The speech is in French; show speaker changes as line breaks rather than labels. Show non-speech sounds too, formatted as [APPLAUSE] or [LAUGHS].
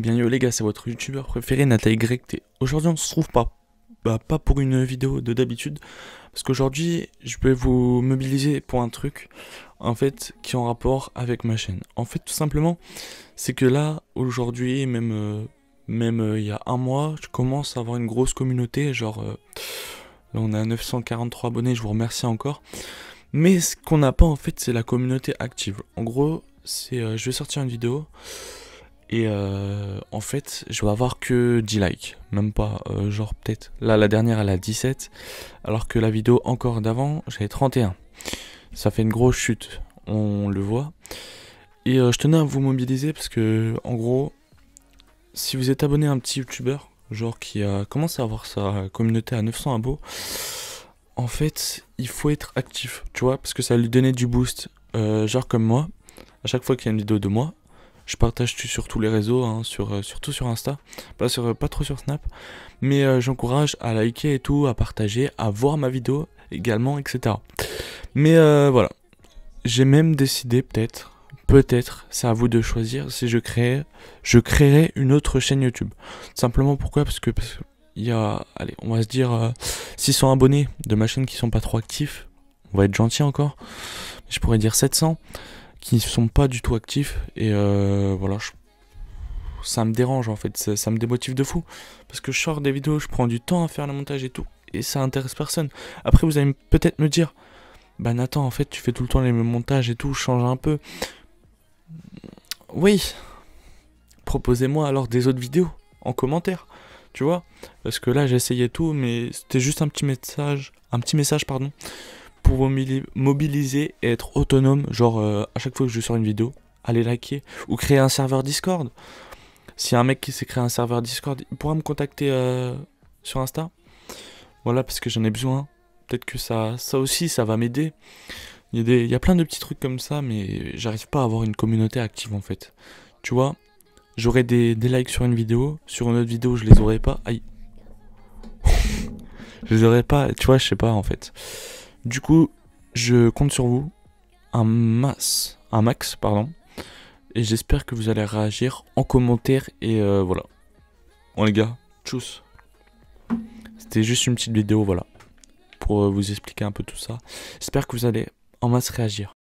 Eh bien yo les gars, c'est votre youtubeur préféré Nathalie Grec aujourd'hui on se trouve pas, bah, pas pour une vidéo de d'habitude parce qu'aujourd'hui je vais vous mobiliser pour un truc en fait qui est en rapport avec ma chaîne. En fait tout simplement c'est que là aujourd'hui même euh, même euh, il y a un mois je commence à avoir une grosse communauté genre euh, là on a 943 abonnés je vous remercie encore mais ce qu'on n'a pas en fait c'est la communauté active. En gros c'est je vais sortir une vidéo et euh, en fait, je vais avoir que 10 likes, même pas, euh, genre peut-être. Là, la dernière, elle a 17, alors que la vidéo encore d'avant, j'avais 31. Ça fait une grosse chute, on le voit. Et euh, je tenais à vous mobiliser parce que, en gros, si vous êtes abonné à un petit youtubeur, genre qui a commencé à avoir sa communauté à 900 abos, en fait, il faut être actif, tu vois, parce que ça lui donnait du boost. genre comme moi, à chaque fois qu'il y a une vidéo de moi, je partage sur tous les réseaux, hein, euh, surtout sur Insta, euh, pas, trop sur Snap. Mais euh, j'encourage à liker et tout, à partager, à voir ma vidéo également, etc. Mais voilà, j'ai même décidé peut-être, peut-être, c'est à vous de choisir si je crée, je créerai une autre chaîne YouTube. Simplement pourquoi Parce que il y a, allez, on va se dire 600 abonnés de ma chaîne qui sont pas trop actifs. On va être gentil encore. Je pourrais dire 700 qui sont pas du tout actifs. Et euh, voilà, ça me dérange en fait, ça, me démotive de fou. Parce que je sors des vidéos, je prends du temps à faire le montage et tout, et ça intéresse personne. Après, vous allez peut-être me dire, bah Nathan, en fait, tu fais tout le temps les montages et tout, change un peu. Oui, proposez-moi alors des autres vidéos en commentaire, tu vois Parce que là, j'essayais tout, mais c'était juste un petit message, un petit message, pardon pour vous mobiliser et être autonome, genre euh, à chaque fois que je sors une vidéo, allez liker ou créer un serveur Discord. Si y a un mec qui s'est créé un serveur Discord, il pourra me contacter euh, sur Insta. Voilà, parce que j'en ai besoin. Peut-être que ça, ça aussi, ça va m'aider. Il y, a plein de petits trucs comme ça, mais j'arrive pas à avoir une communauté active en fait. Tu vois, j'aurai des, des likes sur une vidéo, sur une autre vidéo, je les aurais pas. Aïe. [LAUGHS] je les aurais pas, tu vois, je sais pas en fait. Du coup, je compte sur vous un masse un max, pardon. Et j'espère que vous allez réagir en commentaire et euh, voilà. Bon les gars, tchuss. C'était juste une petite vidéo, voilà, pour euh, vous expliquer un peu tout ça. J'espère que vous allez en masse réagir.